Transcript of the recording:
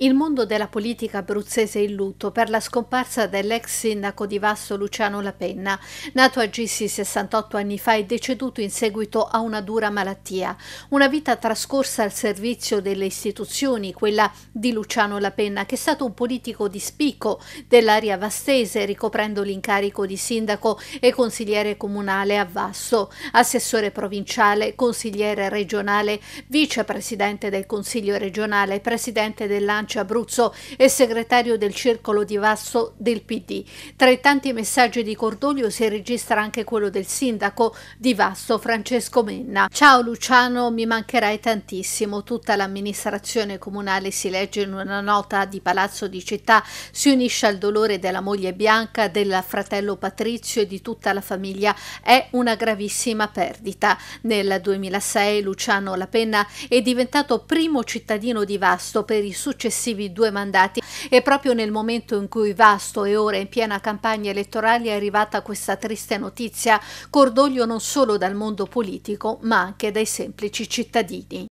Il mondo della politica abruzzese è in lutto per la scomparsa dell'ex sindaco di Vasso Luciano Lapenna, nato a Gissi 68 anni fa e deceduto in seguito a una dura malattia. Una vita trascorsa al servizio delle istituzioni, quella di Luciano Lapenna, che è stato un politico di spicco dell'area vastese, ricoprendo l'incarico di sindaco e consigliere comunale a Vasso, assessore provinciale, consigliere regionale, vicepresidente del Consiglio regionale, presidente dell'ANCI Bilancio Abruzzo e segretario del Circolo di Vasso del PD. Tra i tanti messaggi di cordoglio si registra anche quello del sindaco di Vasso, Francesco Menna. Ciao Luciano, mi mancherai tantissimo. Tutta l'amministrazione comunale si legge in una nota di Palazzo di Città, si unisce al dolore della moglie Bianca, del fratello Patrizio e di tutta la famiglia. È una gravissima perdita. Nel 2006 Luciano Lapenna è diventato primo cittadino di Vasto per i successivi successivi due mandati e proprio nel momento in cui Vasto è ora in piena campagna elettorale è arrivata questa triste notizia, cordoglio non solo dal mondo politico ma anche dai semplici cittadini.